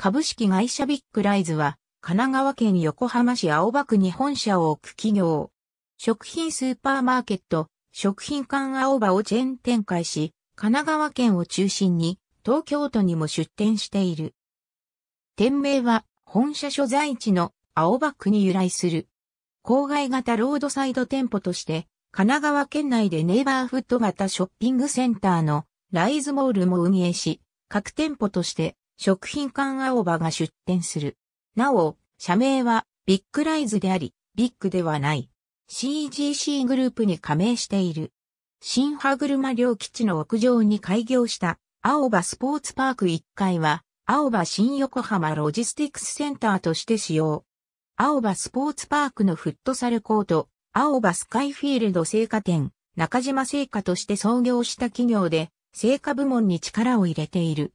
株式会社ビッグライズは、神奈川県横浜市青葉区に本社を置く企業。食品スーパーマーケット、食品館青葉をチェーン展開し、神奈川県を中心に、東京都にも出店している。店名は、本社所在地の青葉区に由来する。郊外型ロードサイド店舗として、神奈川県内でネイバーフット型ショッピングセンターのライズモールも運営し、各店舗として食品館青葉が出店する。なお、社名はビッグライズであり、ビッグではない。CGC グループに加盟している。新歯車両基地の屋上に開業した青葉スポーツパーク1階は、青葉新横浜ロジスティックスセンターとして使用。青葉スポーツパークのフットサルコート、青葉スカイフィールド製菓店、中島製菓として創業した企業で、製菓部門に力を入れている。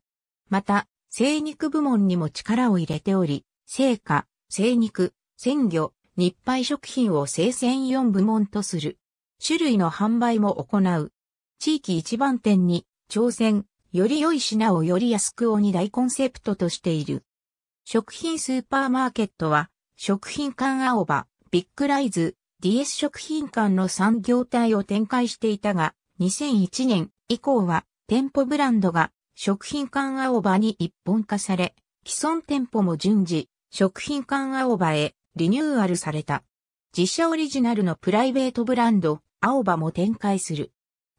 また、生肉部門にも力を入れており、生花、生肉、鮮魚、日配食品を生鮮4部門とする。種類の販売も行う。地域一番店に、挑戦、より良い品をより安くを2大コンセプトとしている。食品スーパーマーケットは、食品館青葉、ビッグライズ、DS 食品館の3業態を展開していたが、2001年以降は店舗ブランドが食品館青葉に一本化され、既存店舗も順次、食品館青葉へリニューアルされた。自社オリジナルのプライベートブランド、青葉も展開する。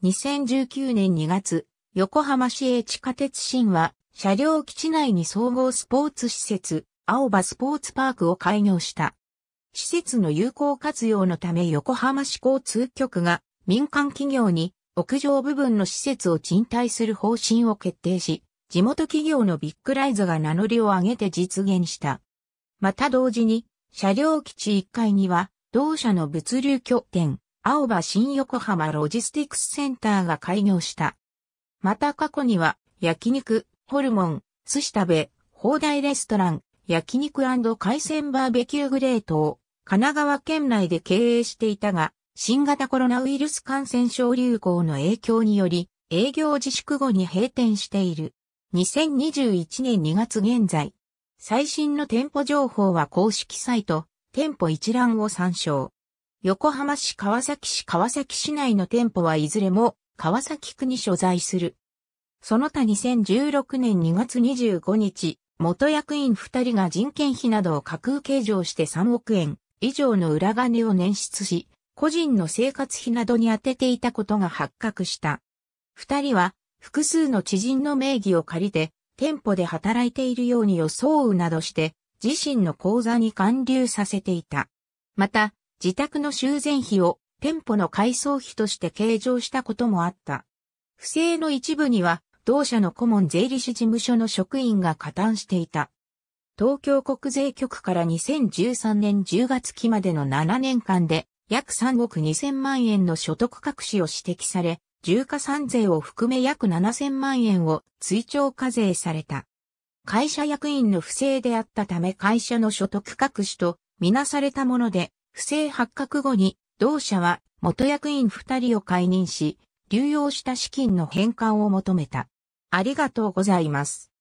2019年2月、横浜市営地下鉄新は、車両基地内に総合スポーツ施設、青葉スポーツパークを開業した。施設の有効活用のため横浜市交通局が民間企業に屋上部分の施設を賃貸する方針を決定し、地元企業のビッグライズが名乗りを上げて実現した。また同時に、車両基地1階には、同社の物流拠点、青葉新横浜ロジスティクスセンターが開業した。また過去には、焼肉、ホルモン、寿司食べ、放題レストラン、焼肉海鮮バーベキューグレートを神奈川県内で経営していたが、新型コロナウイルス感染症流行の影響により、営業自粛後に閉店している。2021年2月現在、最新の店舗情報は公式サイト、店舗一覧を参照。横浜市川崎市川崎市内の店舗はいずれも川崎区に所在する。その他2016年2月25日、元役員2人が人件費などを架空計上して3億円以上の裏金を捻出し、個人の生活費などに充てていたことが発覚した。二人は複数の知人の名義を借りて店舗で働いているように装うなどして自身の口座に還流させていた。また自宅の修繕費を店舗の改装費として計上したこともあった。不正の一部には同社の顧問税理士事務所の職員が加担していた。東京国税局から2013年10月期までの7年間で約3億2000万円の所得隠しを指摘され、重加算税を含め約7000万円を追徴課税された。会社役員の不正であったため会社の所得隠しとみなされたもので、不正発覚後に同社は元役員2人を解任し、流用した資金の返還を求めた。ありがとうございます。